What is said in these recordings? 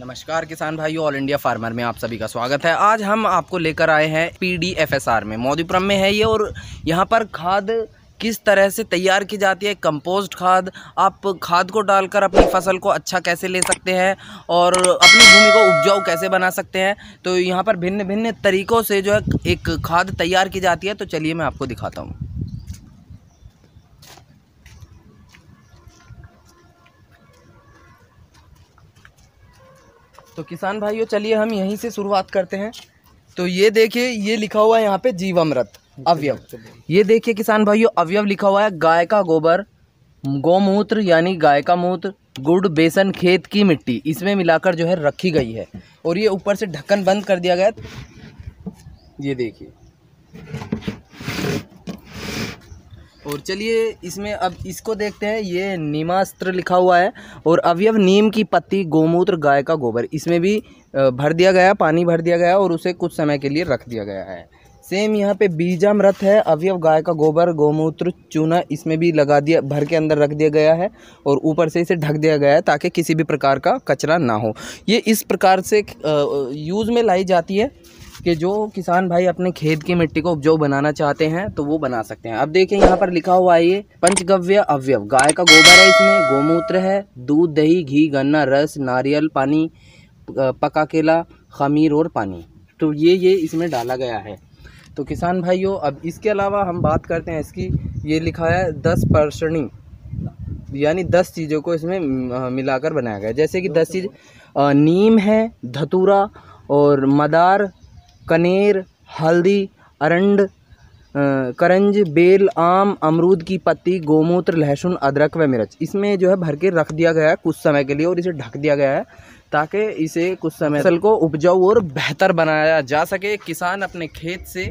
नमस्कार किसान भाइयों ऑल इंडिया फार्मर में आप सभी का स्वागत है आज हम आपको लेकर आए हैं P D F S R में मोदीपुरम में है ये और यहाँ पर खाद किस तरह से तैयार की जाती है कंपोस्ट खाद आप खाद को डालकर अपनी फसल को अच्छा कैसे ले सकते हैं और अपनी भूमि को उपजाऊ कैसे बना सकते हैं तो यहाँ पर भिन्न भिन्न तरीक़ों से जो है एक खाद तैयार की जाती है तो चलिए मैं आपको दिखाता हूँ तो किसान भाइयों चलिए हम यहीं से शुरुआत करते हैं तो ये देखिए ये लिखा हुआ है यहाँ पे जीवामृत अवयव ये देखिए किसान भाइयों अवयव लिखा हुआ है गाय का गोबर गौमूत्र यानी गाय का मूत्र गुड़ बेसन खेत की मिट्टी इसमें मिलाकर जो है रखी गई है और ये ऊपर से ढक्कन बंद कर दिया गया ये देखिए और चलिए इसमें अब इसको देखते हैं ये नीमास्त्र लिखा हुआ है और अवयव नीम की पत्ती गोमूत्र गाय का गोबर इसमें भी भर दिया गया पानी भर दिया गया और उसे कुछ समय के लिए रख दिया गया है सेम यहाँ पे बीजामृत है अवयव गाय का गोबर गोमूत्र चूना इसमें भी लगा दिया भर के अंदर रख दिया गया है और ऊपर से इसे ढक दिया गया है ताकि किसी भी प्रकार का कचरा ना हो ये इस प्रकार से यूज़ में लाई जाती है कि जो किसान भाई अपने खेत की मिट्टी को उपजाऊ बनाना चाहते हैं तो वो बना सकते हैं अब देखिए यहाँ पर लिखा हुआ है ये पंचगव्य अवयव गाय का गोबर है इसमें गोमूत्र है दूध दही घी गन्ना रस नारियल पानी पका केला खमीर और पानी तो ये ये इसमें डाला गया है तो किसान भाइयों अब इसके अलावा हम बात करते हैं इसकी ये लिखा है दस परसणी यानी दस चीज़ों को इसमें मिलाकर बनाया गया जैसे कि दस चीज़ नीम है धतूरा और मदार कनेर हल्दी अरंड करंज बेल आम अमरूद की पत्ती गोमूत्र लहसुन अदरक व मिर्च इसमें जो है भर के रख दिया गया है कुछ समय के लिए और इसे ढक दिया गया है ताकि इसे कुछ समय फसल को उपजाऊ और बेहतर बनाया जा सके किसान अपने खेत से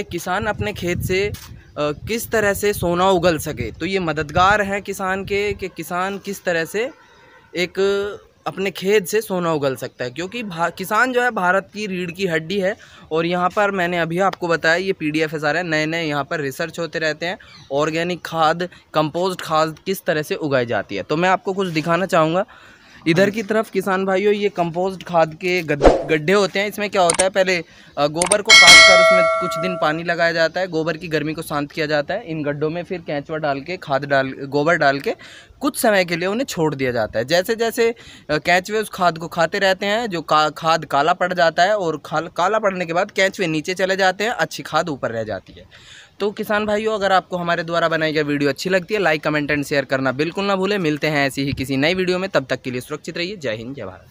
एक किसान अपने खेत से किस तरह से सोना उगल सके तो ये मददगार हैं किसान के कि किसान किस तरह से एक अपने खेत से सोना उगल सकता है क्योंकि किसान जो है भारत की रीढ़ की हड्डी है और यहाँ पर मैंने अभी आपको बताया ये पी डी एफ है नए नए यहाँ पर रिसर्च होते रहते हैं ऑर्गेनिक खाद कंपोस्ट खाद किस तरह से उगाई जाती है तो मैं आपको कुछ दिखाना चाहूँगा इधर की तरफ किसान भाइयों ये कंपोस्ट खाद के गड्ढे होते हैं इसमें क्या होता है पहले गोबर को काट कर उसमें कुछ दिन पानी लगाया जाता है गोबर की गर्मी को शांत किया जाता है इन गड्ढों में फिर कैंचवा डाल के खाद डाल गोबर डाल के कुछ समय के लिए उन्हें छोड़ दिया जाता है जैसे जैसे कैंचवे उस खाद को खाते रहते हैं जो का, खाद काला पड़ जाता है और खा, काला पड़ने के बाद कैंचवे नीचे चले जाते हैं अच्छी खाद ऊपर रह जाती है तो किसान भाइयों अगर आपको हमारे द्वारा बनाई गई वीडियो अच्छी लगती है लाइक कमेंट एंड शेयर करना बिल्कुल ना भूले मिलते हैं ऐसी ही किसी नई वीडियो में तब तक के लिए सुरक्षित रहिए जय हिंद जय भारत